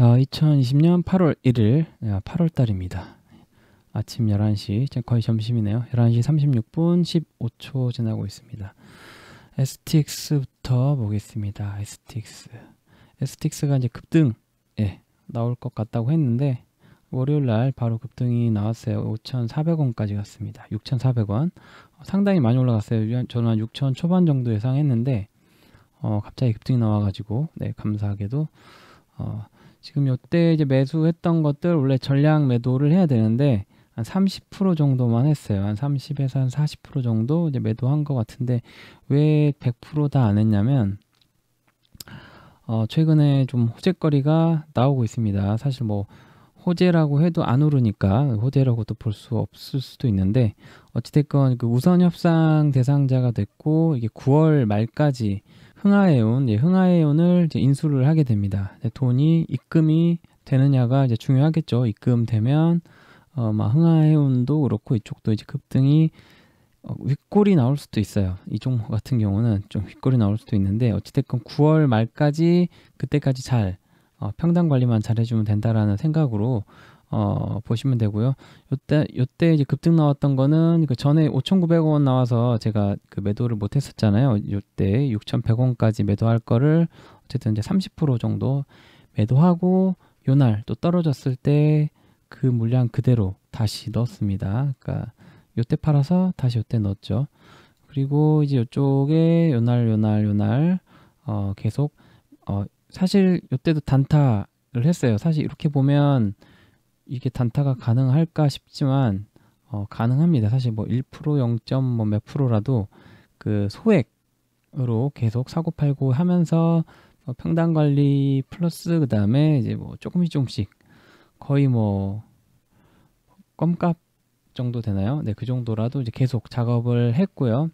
2020년 8월 1일, 8월 달입니다. 아침 11시, 거의 점심이네요. 11시 36분 15초 지나고 있습니다. STX부터 보겠습니다. STX. STX가 이제 급등, 예, 나올 것 같다고 했는데, 월요일 날 바로 급등이 나왔어요. 5,400원까지 갔습니다. 6,400원. 어, 상당히 많이 올라갔어요. 저는 한 6,000 초반 정도 예상했는데, 어, 갑자기 급등이 나와가지고, 네, 감사하게도, 어, 지금 요때 이제 매수했던 것들 원래 전량 매도를 해야 되는데 한 30% 정도만 했어요. 한 30에서 한 40% 정도 이제 매도한 것 같은데 왜 100%다 안 했냐면 어, 최근에 좀 호재거리가 나오고 있습니다. 사실 뭐 호재라고 해도 안 오르니까 호재라고도 볼 수 없을 수도 있는데 어찌됐건 그 우선 협상 대상자가 됐고 이게 9월 말까지 흥하에온, 이제 흥하해온을 이제 인수를 하게 됩니다. 돈이 입금이 되느냐가 이제 중요하겠죠. 입금되면 어, 막 흥하해운도 그렇고 이쪽도 이제 급등이 어, 윗골이 나올 수도 있어요. 이 종목 같은 경우는 좀 윗골이 나올 수도 있는데 어찌됐건 9월 말까지 그때까지 잘 어, 평당 관리만 잘 해주면 된다라는 생각으로 어, 보시면 되고요. 요때 요때 이제 급등 나왔던 거는 그 전에 5,900원 나와서 제가 그 매도를 못 했었잖아요. 요때 6,100원까지 매도할 거를 어쨌든 이제 30% 정도 매도하고 요날 또 떨어졌을 때 그 물량 그대로 다시 넣었습니다. 그러니까 요때 팔아서 다시 요때 넣었죠. 그리고 이제 요쪽에 요날 요날 요날 어, 계속 어, 사실 요때도 단타를 했어요. 사실 이렇게 보면 이게 단타가 가능할까 싶지만 어, 가능합니다. 사실 뭐 1% 0. 뭐몇 프로라도 그 소액으로 계속 사고 팔고 하면서 어, 뭐 평단 관리 플러스 그 다음에 이제 뭐 조금씩 조금씩 거의 뭐 껌값 정도 되나요? 네, 그 정도라도 이제 계속 작업을 했고요.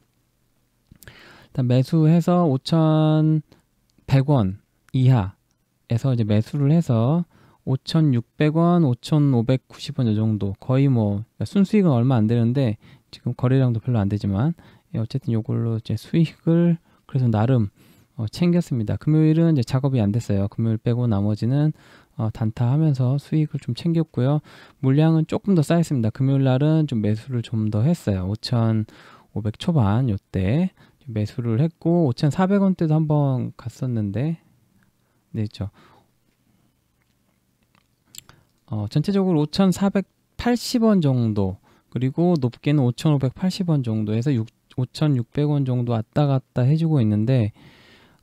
일단 매수해서 5,100원 이하에서 이제 매수를 해서 5,600원, 5,590원 요 정도 거의 뭐 그러니까 순수익은 얼마 안 되는데 지금 거래량도 별로 안 되지만 예, 어쨌든 요걸로 이제 수익을 그래서 나름 어, 챙겼습니다. 금요일은 이제 작업이 안 됐어요. 금요일 빼고 나머지는 어, 단타하면서 수익을 좀 챙겼고요. 물량은 조금 더 쌓였습니다. 금요일 날은 좀 매수를 좀 더 했어요. 5,500 초반 요때 매수를 했고 5,400원대도 한번 갔었는데 네, 그렇죠. 어, 전체적으로 5,480원 정도 그리고 높게는 5,580원 정도에서 6, 5,600원 정도 왔다 갔다 해주고 있는데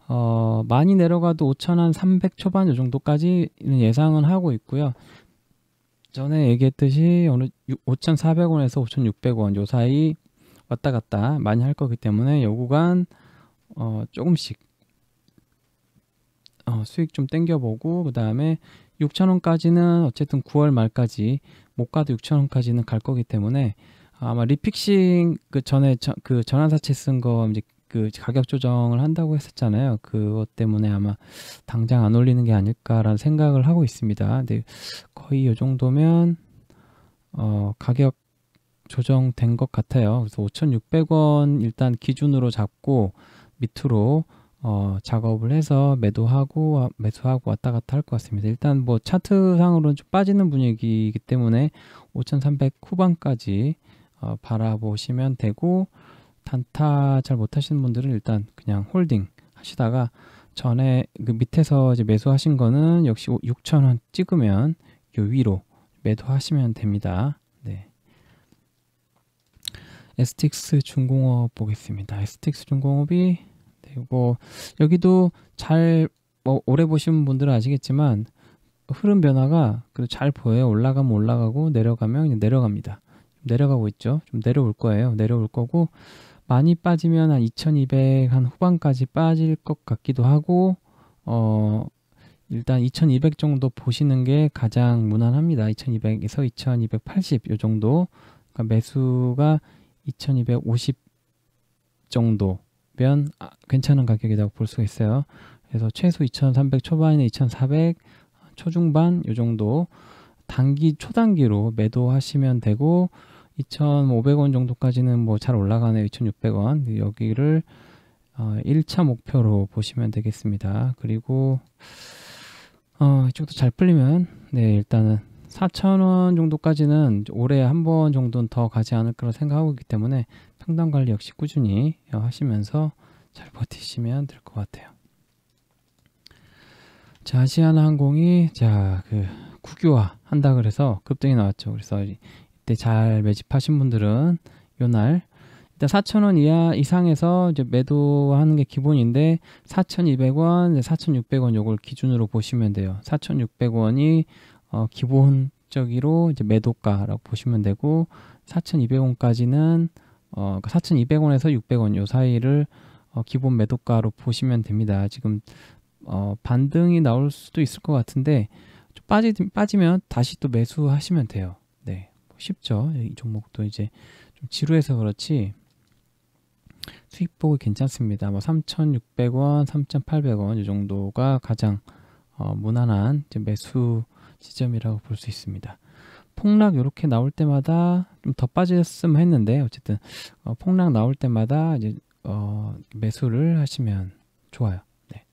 어, 많이 내려가도 5,300 초반 요 정도까지는 예상은 하고 있고요. 전에 얘기했듯이 어느 5,400원에서 5,600원 요 사이 왔다 갔다 많이 할 거기 때문에 요 구간 어, 조금씩 어, 수익 좀 땡겨보고 그 다음에 6,000원까지는 어쨌든 9월 말까지 못 가도 6,000원까지는 갈 거기 때문에 아마 리픽싱 그 전에 저, 그 전환사채 쓴 거 이제 그 가격 조정을 한다고 했었잖아요. 그것 때문에 아마 당장 안 올리는 게 아닐까라는 생각을 하고 있습니다. 근데 거의 이 정도면 어 가격 조정된 것 같아요. 그래서 5,600원 일단 기준으로 잡고 밑으로 어, 작업을 해서 매도하고 매수하고 왔다 갔다 할 것 같습니다. 일단 뭐 차트상으로는 좀 빠지는 분위기이기 때문에 5,300 후반까지 어, 바라보시면 되고 단타 잘 못하시는 분들은 일단 그냥 홀딩 하시다가 전에 그 밑에서 이제 매수하신 거는 역시 6,000원 찍으면 요 위로 매도하시면 됩니다. 네. STX 중공업 보겠습니다. 에스틱스 중공업이 그리고 여기도 잘뭐 오래 보신 분들은 아시겠지만 흐름 변화가 그래도 잘 보여요. 올라가면 올라가고 내려가면 그냥 내려갑니다. 내려가고 있죠. 좀 내려올 거예요. 내려올 거고 많이 빠지면 한 2200 한 후반까지 빠질 것 같기도 하고 어 일단 2200 정도 보시는 게 가장 무난합니다. 2200에서 2280 요 정도 그러니까 매수가 2250 정도 면 아, 괜찮은 가격이라고 볼 수가 있어요. 그래서 최소 2,300 초반에 2,400 초중반 요 정도 단기 초단기로 매도하시면 되고 2,500원 정도까지는 뭐 잘 올라가네요. 2,600원 여기를 어, 1차 목표로 보시면 되겠습니다. 그리고 어, 이쪽도 잘 풀리면 네 일단은 4,000원 정도까지는 올해 한 번 정도는 더 가지 않을 거라 생각하고 있기 때문에 평당 관리 역시 꾸준히 하시면서 잘 버티시면 될 것 같아요. 자, 아시아나 항공이 자, 그 국유화 한다 그래서 급등이 나왔죠. 그래서 이때 잘 매집하신 분들은 요날 일단 4,000원 이하 이상에서 이제 매도하는 게 기본인데 4,200원, 4,600원 요걸 기준으로 보시면 돼요. 4,600원이 어, 기본적으로 이제 매도가라고 보시면 되고 4,200원까지는 어, 4,200원에서 그러니까 600원 요 사이를 어, 기본 매도가로 보시면 됩니다. 지금 어, 반등이 나올 수도 있을 것 같은데 좀 빠지, 빠지면 다시 또 매수하시면 돼요. 네, 뭐 쉽죠. 이 종목도 이제 좀 지루해서 그렇지 수익보고 괜찮습니다. 뭐 3,600원, 3,800원 이 정도가 가장 어, 무난한 매수 지점이라고 볼 수 있습니다. 폭락 이렇게 나올 때마다 좀 더 빠졌으면 했는데 어쨌든 어, 폭락 나올 때마다 이제 어, 매수를 하시면 좋아요. 네.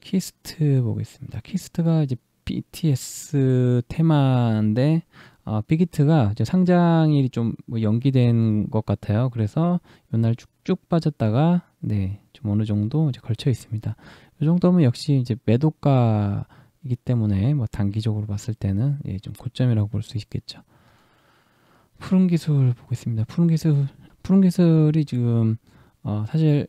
키스트 보겠습니다. 키스트가 이제 BTS 테마인데 어, 빅히트가 이제 상장일이 좀뭐 연기된 것 같아요. 그래서 이날 쭉쭉 빠졌다가 네, 좀 어느 정도 이제 걸쳐 있습니다. 이 정도면 역시 이제 매도가 이기 때문에 뭐 단기적으로 봤을 때는 예, 좀 고점이라고 볼 수 있겠죠. 푸른 기술 보겠습니다. 푸른 기술 푸른 기술이 지금 어, 사실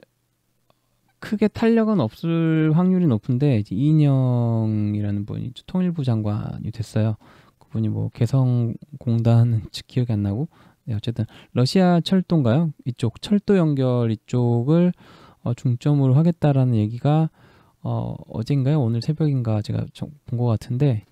크게 탄력은 없을 확률이 높은데 이제 이인영이라는 분이 통일부 장관이 됐어요. 그분이 뭐 개성공단 즉 기억이 안 나고 네, 어쨌든 러시아 철도인가요? 이쪽 철도 연결 이쪽을 어, 중점으로 하겠다라는 얘기가 어, 어젠가요? 오늘 새벽인가 제가 본 것 같은데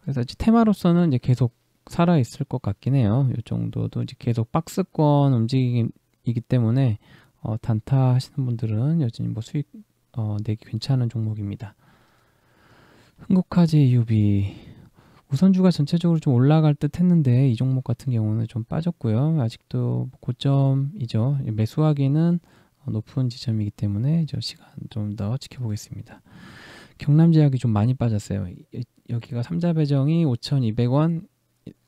그래서 이제 테마로서는 이제 계속 살아 있을 것 같긴 해요. 이 정도도 이제 계속 박스권 움직임이기 때문에 어, 단타 하시는 분들은 여전히 뭐 수익 어, 내기 괜찮은 종목입니다. 흥국화재 유비 우선주가 전체적으로 좀 올라갈 듯 했는데 이 종목 같은 경우는 좀 빠졌고요. 아직도 고점이죠. 매수하기는 높은 지점이기 때문에 저 시간 좀 더 지켜보겠습니다. 경남 지역이좀 많이 빠졌어요. 여기가 삼자 배정이 5,200원,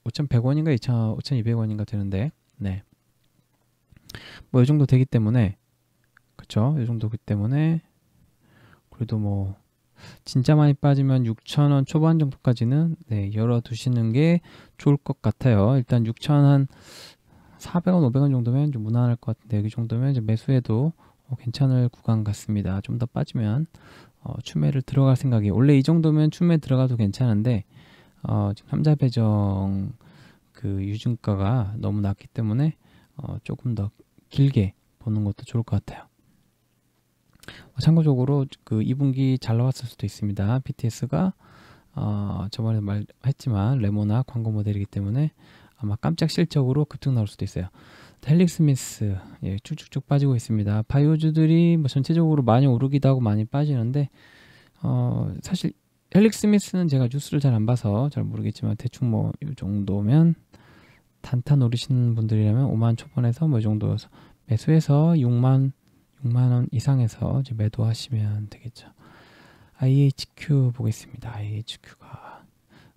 5,100원인가 2,200원인가 되는데, 네. 뭐 이 정도 되기 때문에, 그쵸? 이 정도기 때문에, 그래도 뭐, 진짜 많이 빠지면 6,000원 초반 정도까지는, 네, 열어두시는 게 좋을 것 같아요. 일단 6,000한, 400원, 500원 정도면 좀 무난할 것 같은데 여기 그 정도면 이제 매수해도 어, 괜찮을 구간 같습니다. 좀 더 빠지면 어, 추매를 들어갈 생각이 원래 이 정도면 추매 들어가도 괜찮은데 어, 지금 삼자배정 그 유증가가 너무 낮기 때문에 어, 조금 더 길게 보는 것도 좋을 것 같아요. 어, 참고적으로 그 2분기 잘 나왔을 수도 있습니다. BTS가 어, 저번에 말했지만 레모나 광고 모델이기 때문에 아마 깜짝 실적으로 급등 나올 수도 있어요. 헬릭 스미스 예, 쭉쭉쭉 빠지고 있습니다. 바이오주들이 뭐 전체적으로 많이 오르기도 하고 많이 빠지는데 어, 사실 헬릭 스미스는 제가 뉴스를 잘 안 봐서 잘 모르겠지만 대충 뭐 이 정도면 단타 노리시는 분들이라면 5만 초반에서 뭐 이 정도여서 매수해서 6만 6만 원 이상에서 이제 매도하시면 되겠죠. IHQ 보겠습니다. IHQ가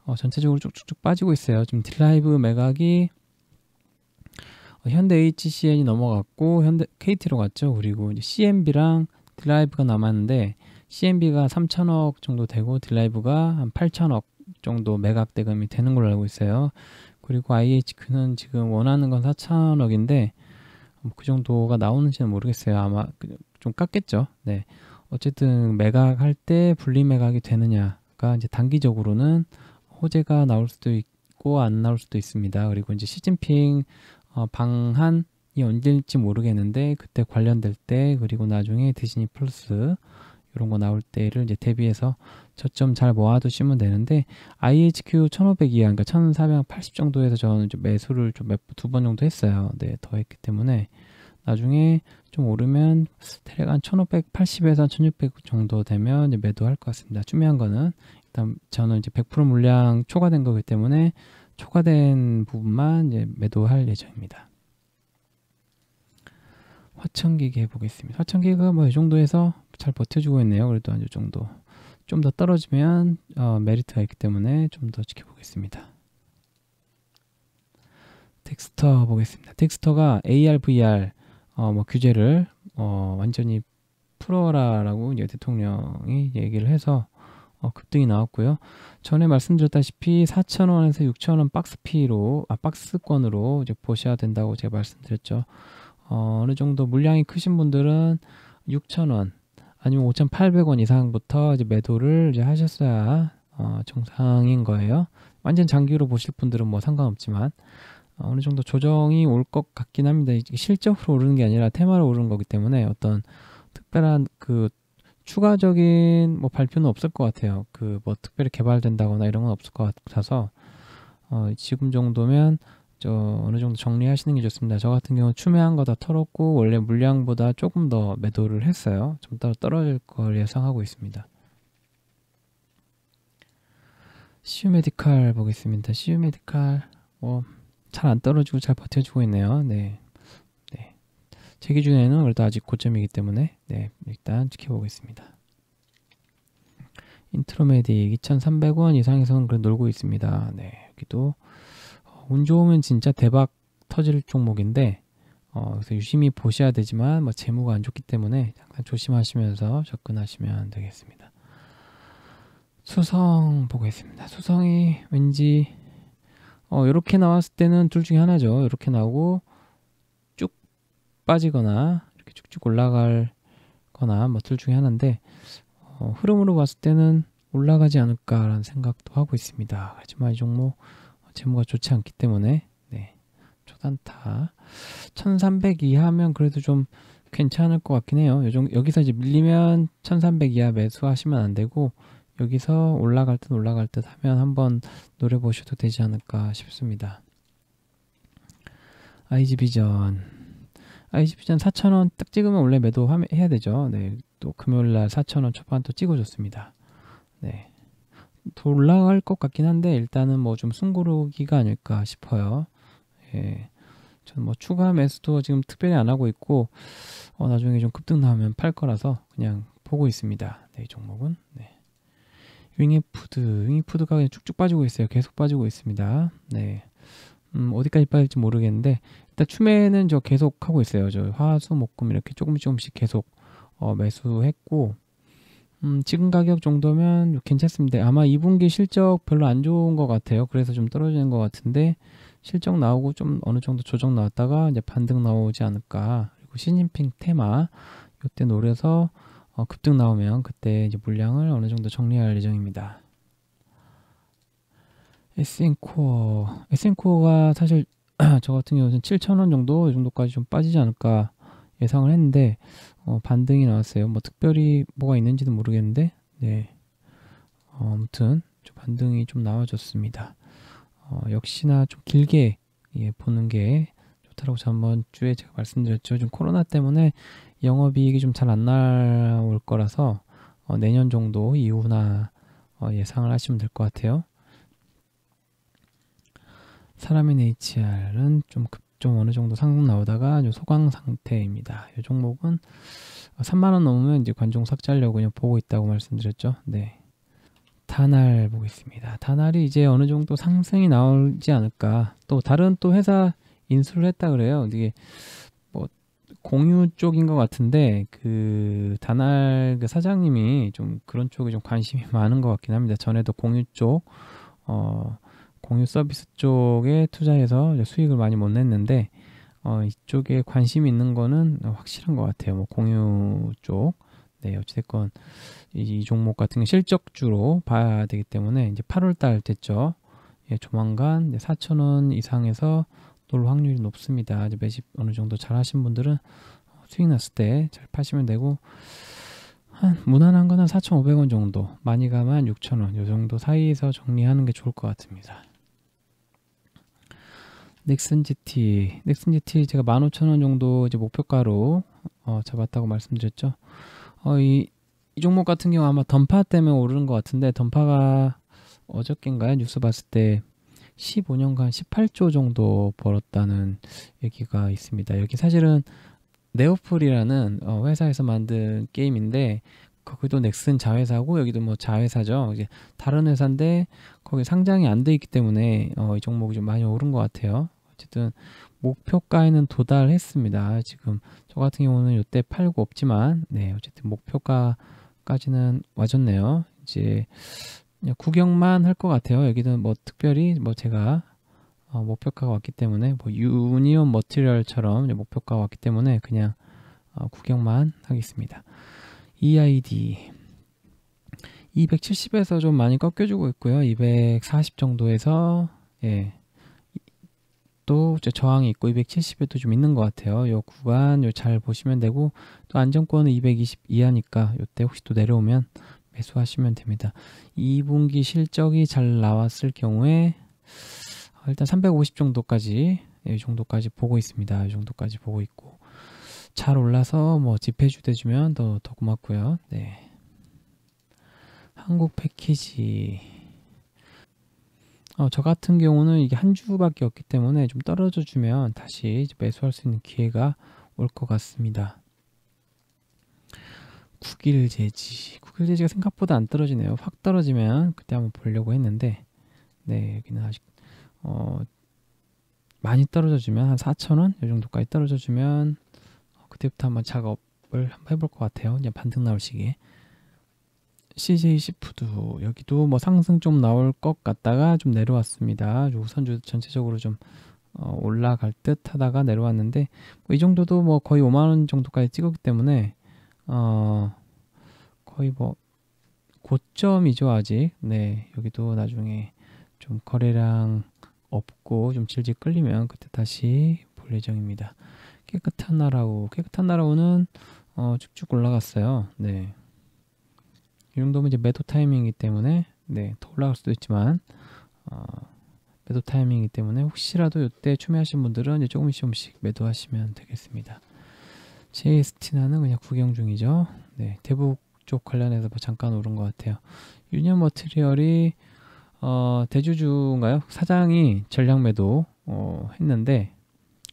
어, 전체적으로 쭉쭉쭉 빠지고 있어요. 지금 드라이브 매각이 어, 현대 HCN이 넘어갔고 현대 KT로 갔죠. 그리고 이제 CNB랑 드라이브가 남았는데 CNB가 3천억 정도 되고 드라이브가한 8천억 정도 매각 대금이 되는 걸로 알고 있어요. 그리고 IHQ는 지금 원하는 건 4천억인데 뭐 그 정도가 나오는지는 모르겠어요. 아마 그 좀 깎겠죠. 네. 어쨌든 매각할 때 분리 매각이 되느냐가 이제 단기적으로는 호재가 나올 수도 있고 안 나올 수도 있습니다. 그리고 이제 시진핑 어, 방한이 언제일지 모르겠는데 그때 관련될 때 그리고 나중에 디즈니 플러스 이런 거 나올 때를 이제 대비해서 저점 잘 모아두시면 되는데 IHQ 1502, 그러니까 1480 정도에서 저는 좀 매수를 좀몇두번 정도 했어요. 네, 더 했기 때문에 나중에 좀 오르면 대략 한 1580에서 1600 정도 되면 매도할 것 같습니다. 중요한 거는 그다음 저는 이제 100% 물량 초과된 거기 때문에 초과된 부분만 이제 매도할 예정입니다. 화천기계 보겠습니다. 화천기계가 뭐 이 정도에서 잘 버텨주고 있네요. 그래도 한 이 정도. 좀 더 떨어지면 어, 메리트가 있기 때문에 좀 더 지켜보겠습니다. 텍스터 보겠습니다. 텍스터가 AR, VR 어, 뭐 규제를 어, 완전히 풀어라라고 이제 대통령이 얘기를 해서 어, 급등이 나왔고요. 전에 말씀드렸다시피 4,000원에서 6,000원 박스피로 아 박스권으로 이제 보셔야 된다고 제가 말씀드렸죠. 어, 어느 정도 물량이 크신 분들은 6,000원 아니면 5,800원 이상부터 이제 매도를 이제 하셨어야 어, 정상인 거예요. 완전 장기로 보실 분들은 뭐 상관없지만 어, 어느 정도 조정이 올 것 같긴 합니다. 실적으로 오르는 게 아니라 테마로 오르는 거기 때문에 어떤 특별한 그 추가적인 뭐 발표는 없을 것 같아요. 그 뭐 특별히 개발된다거나 이런 건 없을 것 같아서 어, 지금 정도면 저 어느 정도 정리하시는 게 좋습니다. 저 같은 경우 추매한 거 다 털었고 원래 물량보다 조금 더 매도를 했어요. 좀 따로 떨어질 걸 예상하고 있습니다. 시유메디칼 보겠습니다. 시유메디칼뭐잘 안 떨어지고 잘 버텨주고 있네요. 네. 제 기준에는 그래도 아직 고점이기 때문에 네 일단 지켜보겠습니다. 인트로메디 2,300원 이상에서는 그래 놀고 있습니다. 네 여기도 어, 운 좋으면 진짜 대박 터질 종목인데 어, 그래서 유심히 보셔야 되지만 뭐 재무가 안 좋기 때문에 약간 조심하시면서 접근하시면 되겠습니다. 수성 보겠습니다. 수성이 왠지 어, 이렇게 나왔을 때는 둘 중에 하나죠. 이렇게 나오고 빠지거나 이렇게 쭉쭉 올라갈 거나 뭐 둘 중에 하나인데 어, 흐름으로 봤을 때는 올라가지 않을까라는 생각도 하고 있습니다. 하지만 이 종목 재무가 좋지 않기 때문에 네, 초단타 1300 이하면 그래도 좀 괜찮을 것 같긴 해요. 요정, 여기서 이제 밀리면 1300 이하 매수하시면 안 되고 여기서 올라갈 듯 올라갈 듯 하면 한번 노려보셔도 되지 않을까 싶습니다. 아이지비전 ICP전 4,000원 딱 찍으면 원래 매도 해야 되죠. 네, 또 금요일 날 4,000원 초반 또 찍어줬습니다. 네, 더 올라갈 것 같긴 한데 일단은 뭐 좀 숨고르기가 아닐까 싶어요. 예, 저는 뭐 추가 매수도 지금 특별히 안 하고 있고 어, 나중에 좀 급등 나오면 팔 거라서 그냥 보고 있습니다. 네, 이 종목은. 네. 윙이푸드, 윙이푸드가 그냥 쭉쭉 빠지고 있어요. 계속 빠지고 있습니다. 네. 음, 어디까지 빠질지 모르겠는데 일단 추매는 저 계속 하고 있어요. 저 화수목금 이렇게 조금씩 조금씩 계속 어, 매수했고 음, 지금 가격 정도면 괜찮습니다. 아마 2분기 실적 별로 안 좋은 것 같아요. 그래서 좀 떨어지는 것 같은데 실적 나오고 좀 어느 정도 조정 나왔다가 이제 반등 나오지 않을까. 그리고 시진핑 테마 이때 노려서 어, 급등 나오면 그때 이제 물량을 어느 정도 정리할 예정입니다. 에센코어 에센코어가 사실 저 같은 경우는 7,000원 정도 이 정도까지 좀 빠지지 않을까 예상을 했는데 어, 반등이 나왔어요. 뭐 특별히 뭐가 있는지도 모르겠는데 네 어, 아무튼 좀 반등이 좀 나와줬습니다. 어, 역시나 좀 길게 예, 보는 게 좋다라고 저번 주에 제가 말씀드렸죠. 좀 코로나 때문에 영업이익이 좀 잘 안 나올 거라서 어, 내년 정도 이후나 어, 예상을 하시면 될 것 같아요. 사람인 HR은 좀 급 좀 어느 정도 상승 나오다가 소강 상태입니다. 이 종목은 3만 원 넘으면 이제 관종 삭제하려고 그냥 보고 있다고 말씀드렸죠. 네. 단알 보겠습니다. 단알이 이제 어느 정도 상승이 나오지 않을까. 또 다른 또 회사 인수를 했다 그래요. 이게 뭐 공유 쪽인 것 같은데 그 단알 그 사장님이 좀 그런 쪽에 좀 관심이 많은 것 같긴 합니다. 전에도 공유 쪽 어. 공유 서비스 쪽에 투자해서 수익을 많이 못 냈는데 어, 이쪽에 관심 있는 거는 확실한 것 같아요. 뭐 공유 쪽. 네, 어찌됐건 이, 이 종목 같은 게 실적주로 봐야 되기 때문에 이제 8월달 됐죠. 예, 조만간 4천원 이상에서 놀 확률이 높습니다. 이제 매집 어느 정도 잘 하신 분들은 수익 났을 때 잘 파시면 되고 한 무난한 거는 4,500원 정도, 많이 가면 6,000원 요 정도 사이에서 정리하는 게 좋을 것 같습니다. 넥슨 GT, 넥슨 GT 제가 15,000원 정도 이제 목표가로 어, 잡았다고 말씀드렸죠. 어, 이, 이 종목 같은 경우 아마 던파 때문에 오르는 것 같은데 던파가 어저께인가요? 뉴스 봤을 때 15년간 18조 정도 벌었다는 얘기가 있습니다. 여기 사실은 네오플이라는 어, 회사에서 만든 게임인데 거기도 넥슨 자회사고 여기도 뭐 자회사죠. 이제 다른 회사인데 거기 상장이 안 돼 있기 때문에 어, 이 종목이 좀 많이 오른 것 같아요. 어쨌든 목표가에는 도달했습니다. 지금 저 같은 경우는 이때 팔고 없지만 네 어쨌든 목표가까지는 와줬네요. 이제 구경만 할 것 같아요. 여기는 뭐 특별히 뭐 제가 어, 목표가가 왔기 때문에 뭐 유니온 머티리얼처럼 목표가가 왔기 때문에 그냥 어, 구경만 하겠습니다. EID 270에서 좀 많이 꺾여주고 있고요. 240 정도에서 예, 또 저항이 있고 270에도 좀 있는 것 같아요. 요 구간 요잘 보시면 되고 또 안정권은 220 이하니까 요때 혹시 또 내려오면 매수하시면 됩니다. 2분기 실적이 잘 나왔을 경우에 아, 일단 350 정도까지 예, 이 정도까지 보고 있습니다. 이 정도까지 보고 있고 잘 올라서 뭐 집회주 대주면 더, 더 고맙고요. 네. 한국 패키지 어, 저 같은 경우는 이게 한 주밖에 없기 때문에 좀 떨어져 주면 다시 매수할 수 있는 기회가 올 것 같습니다. 9일 제지 9일 제지가 생각보다 안 떨어지네요 확 떨어지면 그때 한번 보려고 했는데 네 여기는 아직 어 많이 떨어져 주면 한 4,000원 이 정도까지 떨어져 주면 어, 그때부터 한번 작업을 한번 해볼 것 같아요 이제 반등 나올 시기에 CJ 시푸드 여기도 뭐 상승 좀 나올 것 같다가 좀 내려왔습니다. 우선주 전체적으로 좀 어, 올라갈 듯 하다가 내려왔는데 뭐이 정도도 뭐 거의 5만원 정도까지 찍었기 때문에 어, 거의 뭐 고점이죠 아직 네 여기도 나중에 좀 거래량 없고 좀 질질 끌리면 그때 다시 볼 예정입니다 깨끗한 나라우 깨끗한 나라우는 어, 쭉쭉 올라갔어요 네이 정도면 이제 매도 타이밍이기 때문에 네, 더 올라갈 수도 있지만 어, 매도 타이밍이기 때문에 혹시라도 이때 추매하신 분들은 이제 조금씩 조금씩 매도하시면 되겠습니다. JST나는 그냥 구경 중이죠. 네, 대북 쪽 관련해서 뭐 잠깐 오른 것 같아요. 유니언 머트리얼이 어, 대주주인가요? 사장이 전략 매도 어, 했는데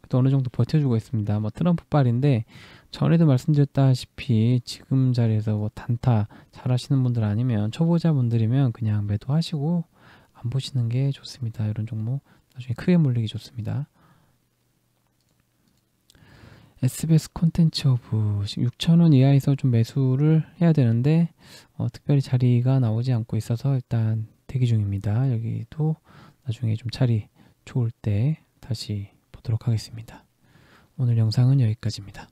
또 어느 정도 버텨주고 있습니다. 뭐 트럼프 빨인데 전에도 말씀드렸다시피 지금 자리에서 뭐 단타 잘 하시는 분들 아니면 초보자분들이면 그냥 매도하시고 안 보시는 게 좋습니다. 이런 종목 나중에 크게 물리기 좋습니다. SBS 콘텐츠 오브 6,000원 이하에서 좀 매수를 해야 되는데 어, 특별히 자리가 나오지 않고 있어서 일단 대기 중입니다. 여기도 나중에 좀 자리 좋을 때 다시 보도록 하겠습니다. 오늘 영상은 여기까지입니다.